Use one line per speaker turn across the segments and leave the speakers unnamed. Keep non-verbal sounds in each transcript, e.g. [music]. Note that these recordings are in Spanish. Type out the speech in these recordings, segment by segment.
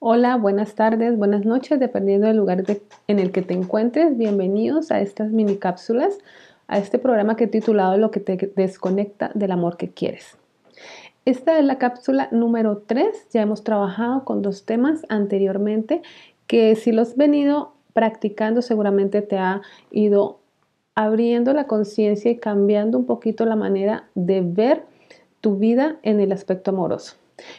Hola, buenas tardes, buenas noches, dependiendo del lugar en el que te encuentres. Bienvenidos a estas mini cápsulas, a este programa que he titulado Lo que te desconecta del amor que quieres. Esta es la cápsula número 3. Ya hemos trabajado con dos temas anteriormente que si los has venido practicando seguramente te ha ido abriendo la conciencia y cambiando un poquito la manera de ver tu vida en el aspecto amoroso.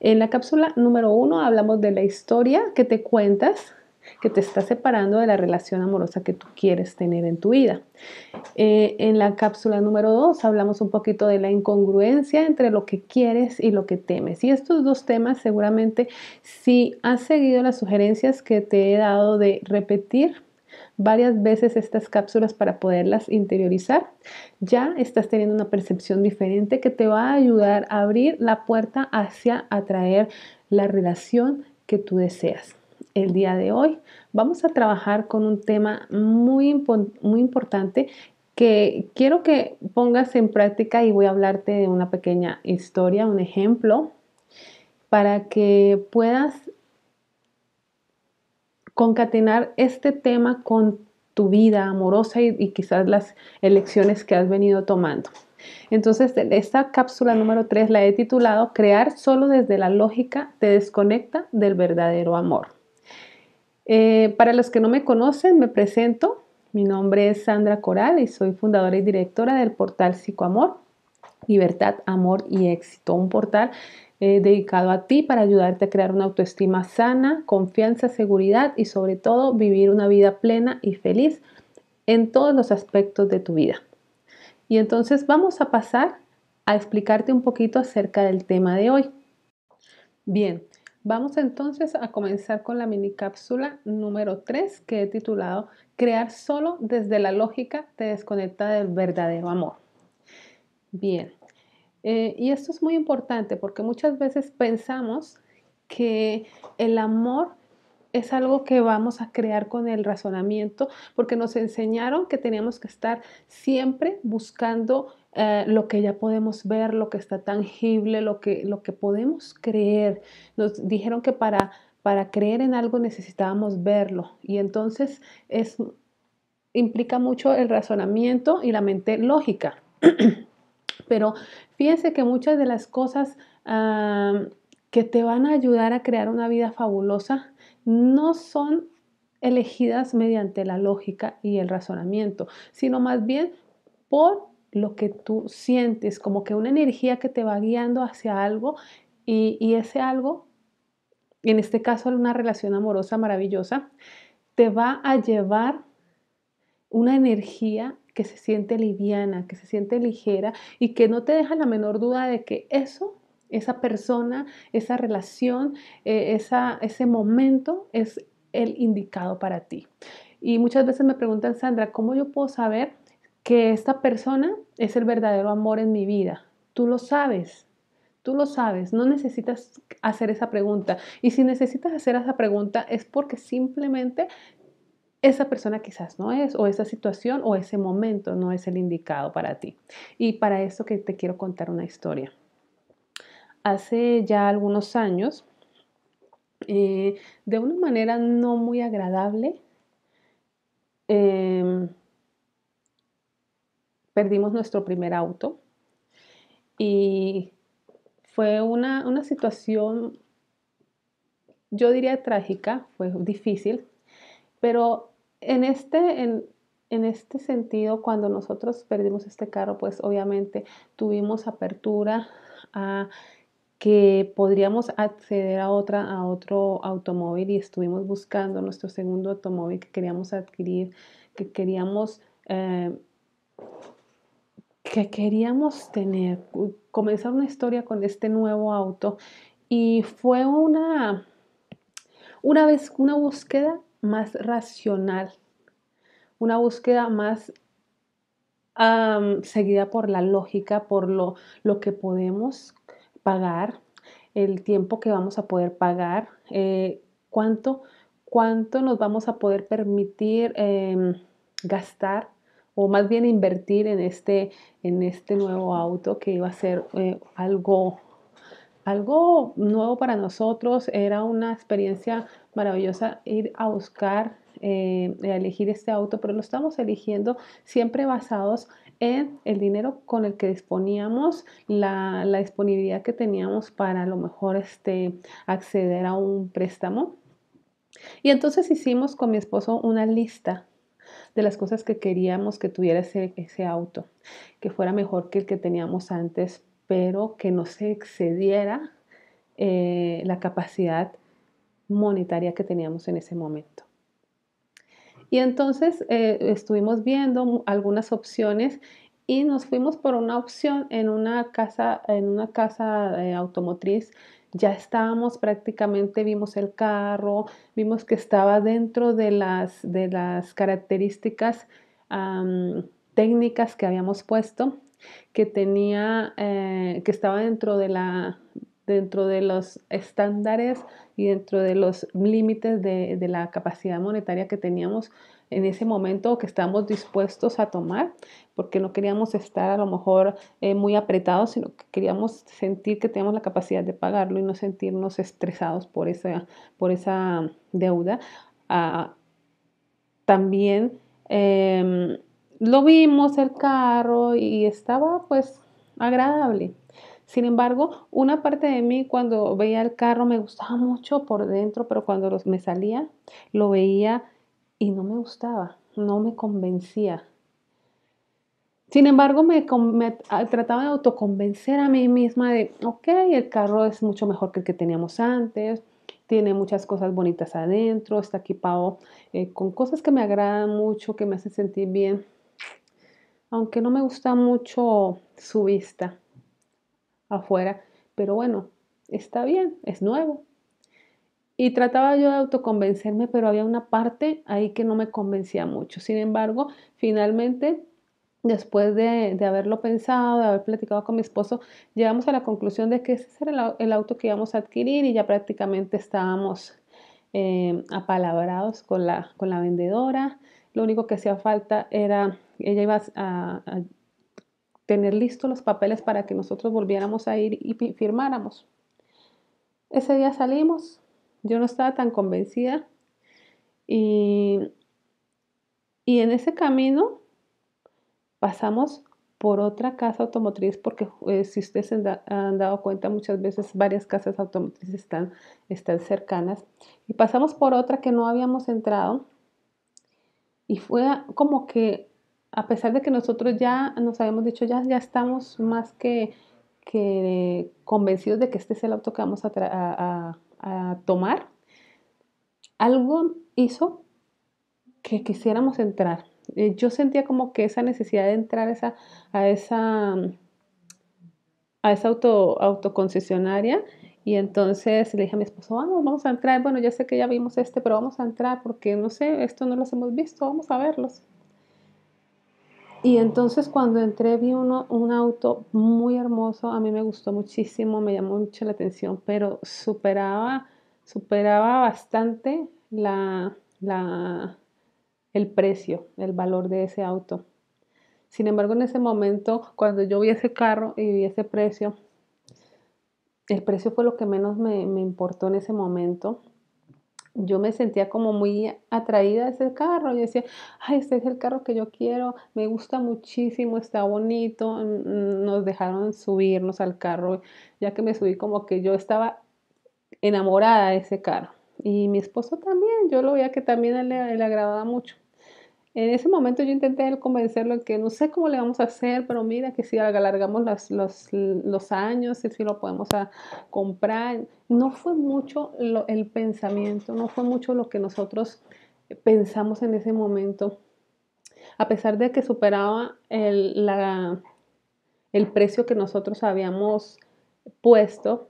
En la cápsula número uno hablamos de la historia que te cuentas que te está separando de la relación amorosa que tú quieres tener en tu vida. Eh, en la cápsula número 2 hablamos un poquito de la incongruencia entre lo que quieres y lo que temes. Y estos dos temas seguramente si has seguido las sugerencias que te he dado de repetir varias veces estas cápsulas para poderlas interiorizar, ya estás teniendo una percepción diferente que te va a ayudar a abrir la puerta hacia atraer la relación que tú deseas. El día de hoy vamos a trabajar con un tema muy, muy importante que quiero que pongas en práctica y voy a hablarte de una pequeña historia, un ejemplo, para que puedas concatenar este tema con tu vida amorosa y, quizás las elecciones que has venido tomando. Entonces, esta cápsula número 3 la he titulado Crear solo desde la lógica te desconecta del verdadero amor. Eh, para los que no me conocen, me presento. Mi nombre es Sandra Coral y soy fundadora y directora del portal Psicoamor, Libertad, Amor y Éxito, un portal eh, dedicado a ti para ayudarte a crear una autoestima sana, confianza, seguridad y sobre todo vivir una vida plena y feliz en todos los aspectos de tu vida. Y entonces vamos a pasar a explicarte un poquito acerca del tema de hoy. Bien, vamos entonces a comenzar con la mini cápsula número 3 que he titulado Crear solo desde la lógica te desconecta del verdadero amor. Bien, eh, y esto es muy importante porque muchas veces pensamos que el amor es algo que vamos a crear con el razonamiento porque nos enseñaron que teníamos que estar siempre buscando eh, lo que ya podemos ver, lo que está tangible, lo que, lo que podemos creer. Nos dijeron que para, para creer en algo necesitábamos verlo y entonces es, implica mucho el razonamiento y la mente lógica. [clears throat] Pero fíjense que muchas de las cosas que te van a ayudar a crear una vida fabulosa no son elegidas mediante la lógica y el razonamiento, sino más bien por lo que tú sientes, como que una energía que te va guiando hacia algo y, y ese algo, en este caso una relación amorosa maravillosa, te va a llevar una energía que se siente liviana, que se siente ligera y que no te deja la menor duda de que eso, esa persona, esa relación, eh, ese momento es el indicado para ti. Y muchas veces me preguntan, Sandra, ¿cómo yo puedo saber que esta persona es el verdadero amor en mi vida? Tú lo sabes, Tú lo sabes, no necesitas hacer esa pregunta. Y si necesitas hacer esa pregunta es porque simplemente esa persona quizás no es, o esa situación o ese momento no es el indicado para ti. Y para eso que te quiero contar una historia. Hace ya algunos años, eh, de una manera no muy agradable, em, perdimos nuestro primer auto y fue una, una situación, yo diría trágica, fue difícil, pero en este, en, este sentido, cuando nosotros perdimos este carro, pues obviamente tuvimos apertura a que podríamos acceder a, otra, a otro automóvil y estuvimos buscando nuestro segundo automóvil que queríamos adquirir, que queríamos, eh, que queríamos tener, comenzar una historia con este nuevo auto. Y fue una, una vez, una búsqueda más racional, una búsqueda más seguida por la lógica, por lo, que podemos pagar, el tiempo que vamos a poder pagar, eh, cuánto, cuánto nos vamos a poder permitir em, gastar o más bien invertir en este, en este nuevo auto que iba a ser eh, algo algo nuevo para nosotros, era una experiencia maravillosa ir a buscar, eh, a elegir este auto, pero lo estamos eligiendo siempre basados en el dinero con el que disponíamos, la, disponibilidad que teníamos para a lo mejor este, acceder a un préstamo. Y entonces hicimos con mi esposo una lista de las cosas que queríamos que tuviera ese, ese auto, que fuera mejor que el que teníamos antes pero que no se excediera eh, la capacidad monetaria que teníamos en ese momento. Y entonces eh, estuvimos viendo algunas opciones y nos fuimos por una opción en una casa, en una casa eh, automotriz. Ya estábamos prácticamente, vimos el carro, vimos que estaba dentro de las, de las características técnicas que habíamos puesto que tenía, eh, que estaba dentro de la dentro de los estándares y dentro de los límites de, de, la capacidad monetaria que teníamos en ese momento que estábamos dispuestos a tomar, porque no queríamos estar a lo mejor eh, muy apretados, sino que queríamos sentir que teníamos la capacidad de pagarlo y no sentirnos estresados por esa, por esa deuda. Ah, también eh, lo vimos el carro y estaba pues agradable. Sin embargo, una parte de mí cuando veía el carro me gustaba mucho por dentro, pero cuando me salía lo veía y no me gustaba, no me convencía. Sin embargo, me, trataba de autoconvencer a mí misma de, ok, el carro es mucho mejor que el que teníamos antes, tiene muchas cosas bonitas adentro, está equipado eh, con cosas que me agradan mucho, que me hacen sentir bien aunque no me gusta mucho su vista afuera, pero bueno, está bien, es nuevo. Y trataba yo de autoconvencerme, pero había una parte ahí que no me convencía mucho. Sin embargo, finalmente, después de, haberlo pensado, de haber platicado con mi esposo, llegamos a la conclusión de que ese era el, auto que íbamos a adquirir y ya prácticamente estábamos eh, apalabrados con la, con la vendedora. Lo único que hacía falta era, ella iba a, tener listos los papeles para que nosotros volviéramos a ir y firmáramos. Ese día salimos, yo no estaba tan convencida y, en ese camino pasamos por otra casa automotriz porque eh, si ustedes han, han, dado cuenta muchas veces varias casas automotrices están, están cercanas y pasamos por otra que no habíamos entrado y fue como que, a pesar de que nosotros ya nos habíamos dicho, ya, ya estamos más que, convencidos de que este es el auto que vamos a, tomar, algo hizo que quisiéramos entrar. Eh, yo sentía como que esa necesidad de entrar a esa, a esa auto, autoconcesionaria y entonces le dije a mi esposo, vamos, ah, vamos a entrar. Bueno, ya sé que ya vimos este, pero vamos a entrar porque no sé, esto no los hemos visto, vamos a verlos. Y entonces cuando entré vi un auto muy hermoso, a mí me gustó muchísimo, me llamó mucho la atención, pero superaba, superaba bastante la, la, el precio, el valor de ese auto. Sin embargo, en ese momento, cuando yo vi ese carro y vi ese precio, el precio fue lo que menos me, importó en ese momento yo me sentía como muy atraída a ese carro. Yo decía, ay, este es el carro que yo quiero, me gusta muchísimo, está bonito. Mm, nos dejaron subirnos al carro, ya que me subí como que yo estaba enamorada de ese carro. Y mi esposo también, yo lo veía que también le agradaba mucho. En ese momento yo intenté convencerlo que no sé cómo le vamos a hacer, pero mira que si alargamos los, años y si lo podemos comprar. No fue mucho el pensamiento, no fue mucho lo que nosotros pensamos en ese momento. A pesar de que superaba el precio que nosotros habíamos puesto,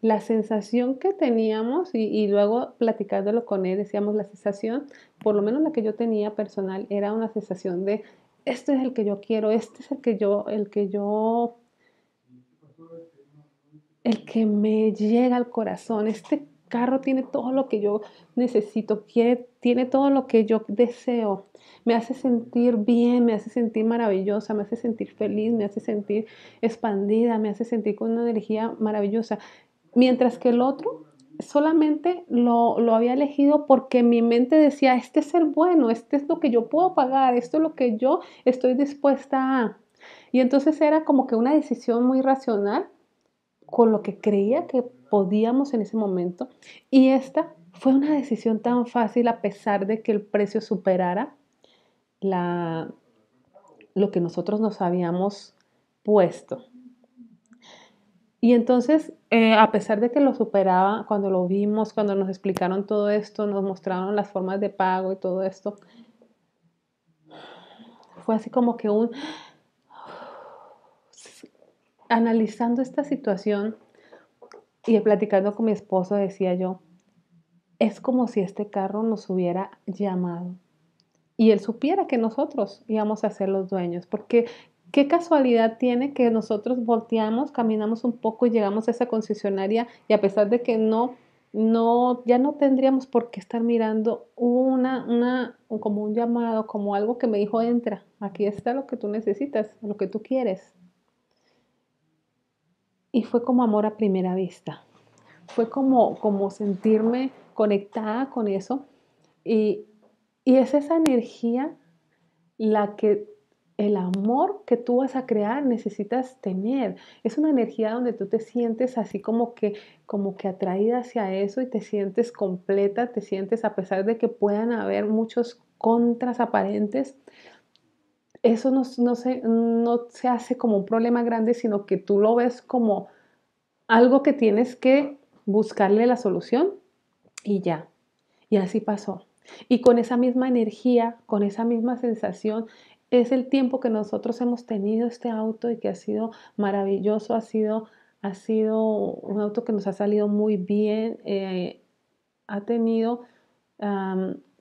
la sensación que teníamos, y, luego platicándolo con él, decíamos la sensación, por lo menos la que yo tenía personal, era una sensación de, este es el que yo quiero, este es el que yo, el que yo, el que me llega al corazón, este carro tiene todo lo que yo necesito, tiene todo lo que yo deseo, me hace sentir bien, me hace sentir maravillosa, me hace sentir feliz, me hace sentir expandida, me hace sentir con una energía maravillosa mientras que el otro solamente lo, había elegido porque mi mente decía, este es el bueno, este es lo que yo puedo pagar, esto es lo que yo estoy dispuesta a. Y entonces era como que una decisión muy racional con lo que creía que podíamos en ese momento. Y esta fue una decisión tan fácil a pesar de que el precio superara lo que nosotros nos habíamos puesto. Y entonces, eh, a pesar de que lo superaba, cuando lo vimos, cuando nos explicaron todo esto, nos mostraron las formas de pago y todo esto, fue así como que un... Analizando esta situación y platicando con mi esposo, decía yo, es como si este carro nos hubiera llamado y él supiera que nosotros íbamos a ser los dueños, porque Qué casualidad tiene que nosotros volteamos, caminamos un poco y llegamos a esa concesionaria y a pesar de que no, no, ya no tendríamos por qué estar mirando una, una, como un llamado, como algo que me dijo, entra, aquí está lo que tú necesitas, lo que tú quieres. Y fue como amor a primera vista. Fue como, como sentirme conectada con eso. Y, y es esa energía la que el amor que tú vas a crear necesitas tener. Es una energía donde tú te sientes así como que, como que atraída hacia eso y te sientes completa, te sientes a pesar de que puedan haber muchos contras aparentes. Eso no, se, no se hace como un problema grande, sino que tú lo ves como algo que tienes que buscarle la solución y ya. Y así pasó. Y con esa misma energía, con esa misma sensación, es el tiempo que nosotros hemos tenido este auto y que ha sido maravilloso, ha sido, ha sido un auto que nos ha salido muy bien, eh, ha tenido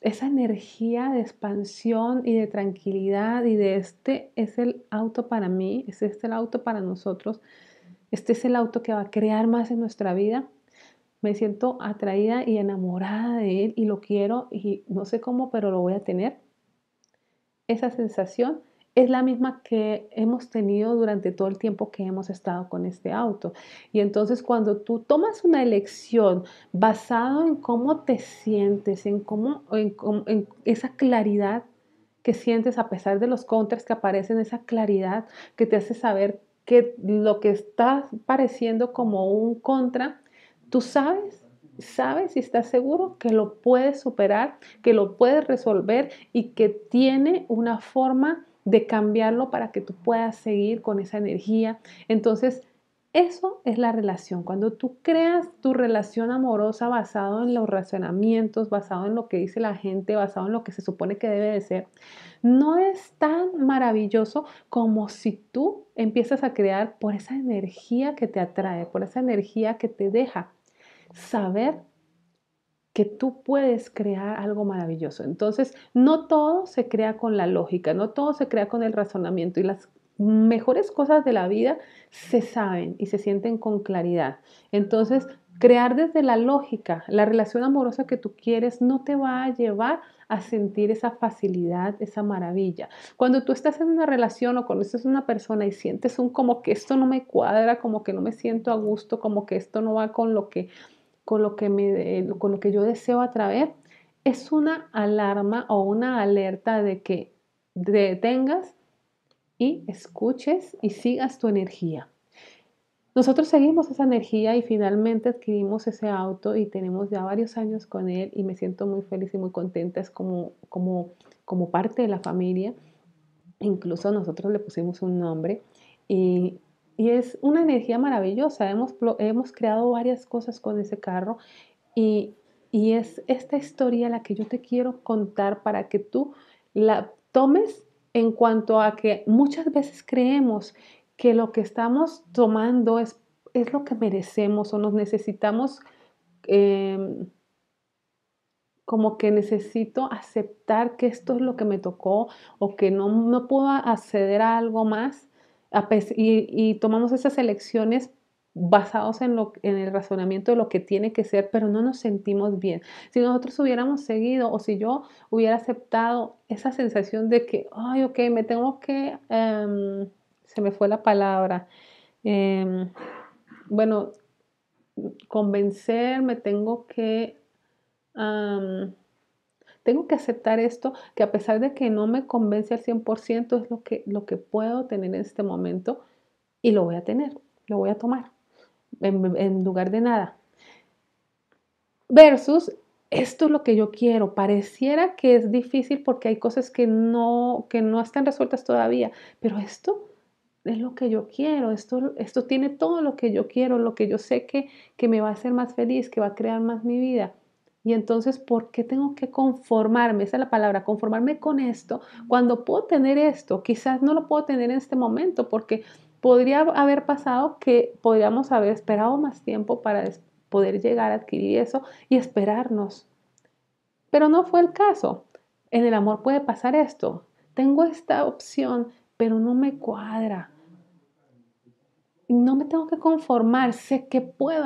esa energía de expansión y de tranquilidad y de este es el auto para mí, es este el auto para nosotros, este es el auto que va a crear más en nuestra vida. Me siento atraída y enamorada de él y lo quiero y no sé cómo, pero lo voy a tener esa sensación es la misma que hemos tenido durante todo el tiempo que hemos estado con este auto. Y entonces cuando tú tomas una elección basado en cómo te sientes, en, cómo, en, esa claridad que sientes a pesar de los contras que aparecen, esa claridad que te hace saber que lo que está pareciendo como un contra, tú sabes sabes y estás seguro que lo puedes superar, que lo puedes resolver y que tiene una forma de cambiarlo para que tú puedas seguir con esa energía. Entonces, eso es la relación. Cuando tú creas tu relación amorosa basado en los razonamientos, basado en lo que dice la gente, basado en lo que se supone que debe de ser, no es tan maravilloso como si tú empiezas a crear por esa energía que te atrae, por esa energía que te deja saber que tú puedes crear algo maravilloso. Entonces, no todo se crea con la lógica, no todo se crea con el razonamiento y las mejores cosas de la vida se saben y se sienten con claridad. Entonces, crear desde la lógica la relación amorosa que tú quieres no te va a llevar a sentir esa facilidad, esa maravilla. Cuando tú estás en una relación o conoces a una persona y sientes un como que esto no me cuadra, como que no me siento a gusto, como que esto no va con lo que con lo que, me, eh, con lo que yo deseo atraer, es una alarma o una alerta de que detengas y escuches y sigas tu energía. Nosotros seguimos esa energía y finalmente adquirimos ese auto y tenemos ya varios años con él y me siento muy feliz y muy contenta, es como, como, como parte de la familia. Incluso nosotros le pusimos un nombre y y es una energía maravillosa. Hemos, hemos creado varias cosas con ese carro y, es esta historia la que yo te quiero contar para que tú la tomes en cuanto a que muchas veces creemos que lo que estamos tomando es, es lo que merecemos o nos necesitamos. Em, como que necesito aceptar que esto es lo que me tocó o que no, no puedo acceder a algo más y, tomamos esas elecciones basados en, lo, en el razonamiento de lo que tiene que ser, pero no nos sentimos bien. Si nosotros hubiéramos seguido o si yo hubiera aceptado esa sensación de que, ay, ok, me tengo que, em, se me fue la palabra, em, bueno, convencer, me tengo que... Tengo que aceptar esto, que a pesar de que no me convence al 100%, es lo que, lo que puedo tener en este momento y lo voy a tener, lo voy a tomar en, lugar de nada. Versus esto es lo que yo quiero. Pareciera que es difícil porque hay cosas que no, que no están resueltas todavía, pero esto es lo que yo quiero, esto, esto tiene todo lo que yo quiero, lo que yo sé que, que me va a hacer más feliz, que va a crear más mi vida. Y entonces, ¿por qué tengo que conformarme? Esa es la palabra, conformarme con esto cuando puedo tener esto. Quizás no lo puedo tener en este momento porque podría haber pasado que podríamos haber esperado más tiempo para poder llegar a adquirir eso y esperarnos. Pero no fue el caso. En el amor puede pasar esto. Tengo esta opción, pero no me cuadra. No me tengo que conformar. Sé que puedo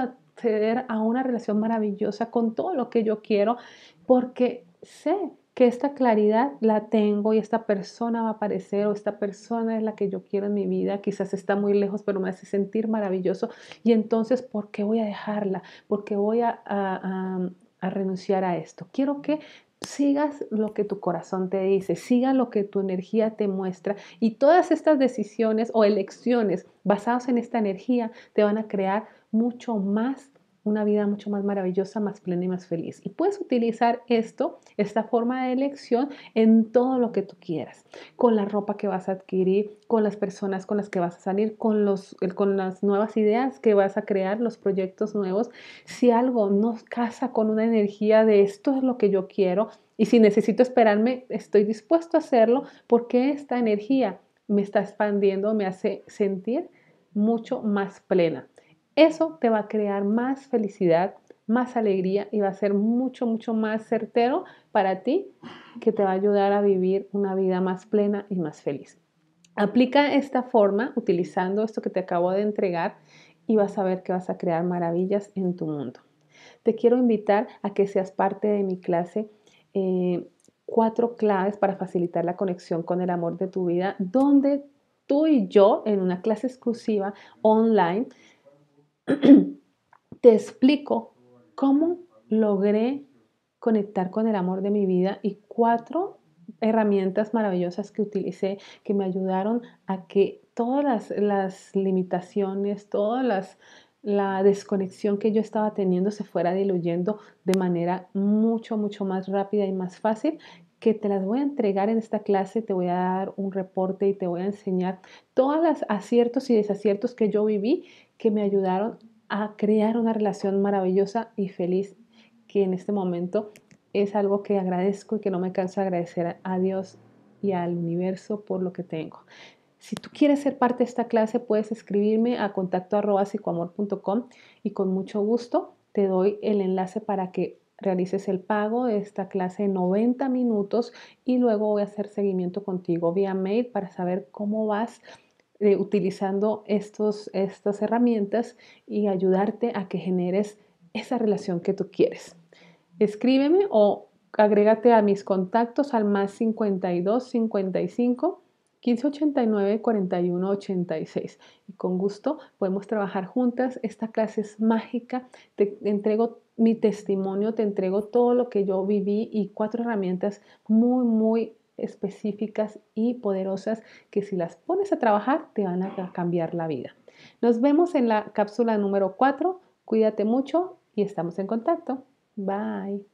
a una relación maravillosa con todo lo que yo quiero, porque sé que esta claridad la tengo y esta persona va a aparecer o esta persona es la que yo quiero en mi vida, quizás está muy lejos, pero me hace sentir maravilloso y entonces, ¿por qué voy a dejarla? ¿Por qué voy a renunciar a esto? Quiero que sigas lo que tu corazón te dice, siga lo que tu energía te muestra y todas estas decisiones o elecciones basadas en esta energía te van a crear mucho más una vida mucho más maravillosa, más plena y más feliz. Y puedes utilizar esto, esta forma de elección, en todo lo que tú quieras, con la ropa que vas a adquirir, con las personas con las que vas a salir, con, los, con las nuevas ideas que vas a crear, los proyectos nuevos. Si algo nos casa con una energía de esto es lo que yo quiero y si necesito esperarme, estoy dispuesto a hacerlo porque esta energía me está expandiendo, me hace sentir mucho más plena. Eso te va a crear más felicidad, más alegría y va a ser mucho, mucho más certero para ti que te va a ayudar a vivir una vida más plena y más feliz. Aplica esta forma utilizando esto que te acabo de entregar y vas a ver que vas a crear maravillas en tu mundo. Te quiero invitar a que seas parte de mi clase. Eh, cuatro claves para facilitar la conexión con el amor de tu vida, donde tú y yo en una clase exclusiva online te explico cómo logré conectar con el amor de mi vida y cuatro herramientas maravillosas que utilicé que me ayudaron a que todas las, limitaciones, todas la desconexión que yo estaba teniendo se fuera diluyendo de manera mucho, mucho más rápida y más fácil que te las voy a entregar en esta clase, te voy a dar un reporte y te voy a enseñar todas las aciertos y desaciertos que yo viví que me ayudaron a crear una relación maravillosa y feliz que en este momento es algo que agradezco y que no me canso de agradecer a Dios y al universo por lo que tengo. Si tú quieres ser parte de esta clase, puedes escribirme a contacto arroba psicoamor.com y con mucho gusto te doy el enlace para que realices el pago de esta clase en 90 minutos y luego voy a hacer seguimiento contigo vía mail para saber cómo vas eh, utilizando estos, estas herramientas y ayudarte a que generes esa relación que tú quieres. Escríbeme o agrégate a mis contactos al más 5255 1589 4186 Y con gusto podemos trabajar juntas. Esta clase es mágica. te entrego mi testimonio, te entrego todo lo que yo viví y cuatro herramientas muy, muy específicas y poderosas que si las pones a trabajar te van a cambiar la vida. Nos vemos en la cápsula número 4. Cuídate mucho y estamos en contacto. Bye.